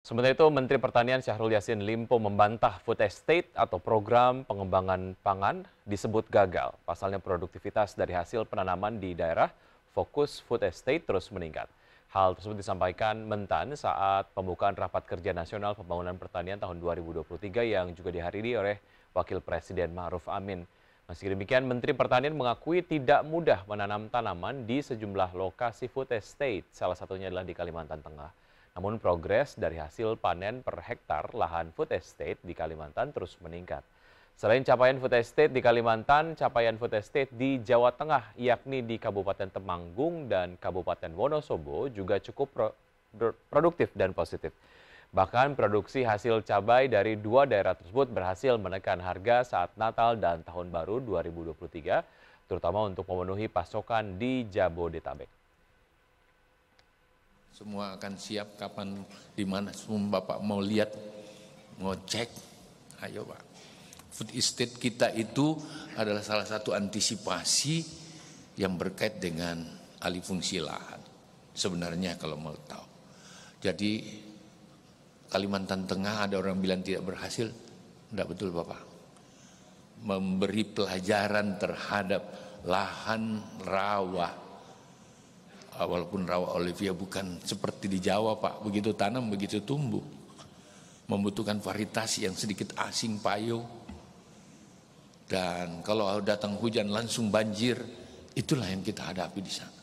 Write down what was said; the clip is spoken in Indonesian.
Sementara itu, Menteri Pertanian Syahrul Yassin Limpo membantah food estate atau program pengembangan pangan disebut gagal. Pasalnya produktivitas dari hasil penanaman di daerah fokus food estate terus meningkat. Hal tersebut disampaikan Mentan saat pembukaan Rapat Kerja Nasional Pembangunan Pertanian tahun 2023 yang juga dihadiri oleh Wakil Presiden Ma'ruf Amin. Meski demikian, Menteri Pertanian mengakui tidak mudah menanam tanaman di sejumlah lokasi food estate, salah satunya adalah di Kalimantan Tengah. Namun progres dari hasil panen per hektar lahan food estate di Kalimantan terus meningkat. Selain capaian food estate di Kalimantan, capaian food estate di Jawa Tengah yakni di Kabupaten Temanggung dan Kabupaten Wonosobo juga cukup pro produktif dan positif. Bahkan produksi hasil cabai dari dua daerah tersebut berhasil menekan harga saat Natal dan Tahun Baru 2023, terutama untuk memenuhi pasokan di Jabodetabek. Semua akan siap kapan di mana. Semua Bapak mau lihat, mau cek. Ayo Pak. Food estate kita itu adalah salah satu antisipasi yang berkait dengan alih fungsi lahan. Sebenarnya kalau mau tahu. Jadi Kalimantan Tengah ada orang bilang tidak berhasil. Tidak betul Bapak. Memberi pelajaran terhadap lahan rawa walaupun rawa Olivia bukan seperti di Jawa Pak, begitu tanam begitu tumbuh. Membutuhkan varietas yang sedikit asing payo. Dan kalau datang hujan langsung banjir, itulah yang kita hadapi di sana.